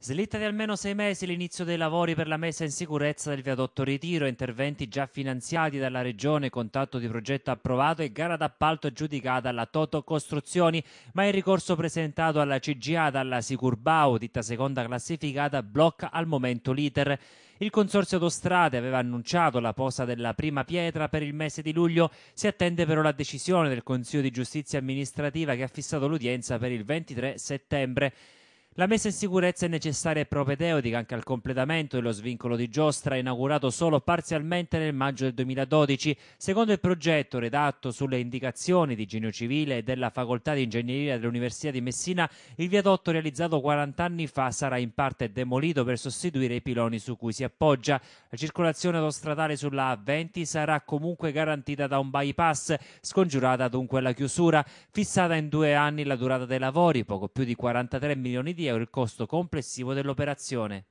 Slitta di almeno sei mesi l'inizio dei lavori per la messa in sicurezza del viadotto Ritiro, interventi già finanziati dalla Regione, contatto di progetto approvato e gara d'appalto aggiudicata alla Toto Costruzioni, ma il ricorso presentato alla CGA dalla Sicurbao, ditta seconda classificata, blocca al momento l'iter. Il Consorzio Autostrade aveva annunciato la posa della prima pietra per il mese di luglio, si attende però la decisione del Consiglio di Giustizia Amministrativa che ha fissato l'udienza per il 23 settembre. La messa in sicurezza è necessaria e propedeutica anche al completamento dello svincolo di giostra inaugurato solo parzialmente nel maggio del 2012. Secondo il progetto redatto sulle indicazioni di Genio Civile e della Facoltà di Ingegneria dell'Università di Messina, il viadotto realizzato 40 anni fa sarà in parte demolito per sostituire i piloni su cui si appoggia. La circolazione autostradale sulla A20 sarà comunque garantita da un bypass, scongiurata dunque la chiusura. Fissata in due anni la durata dei lavori, poco più di 43 milioni di euro euro il costo complessivo dell'operazione.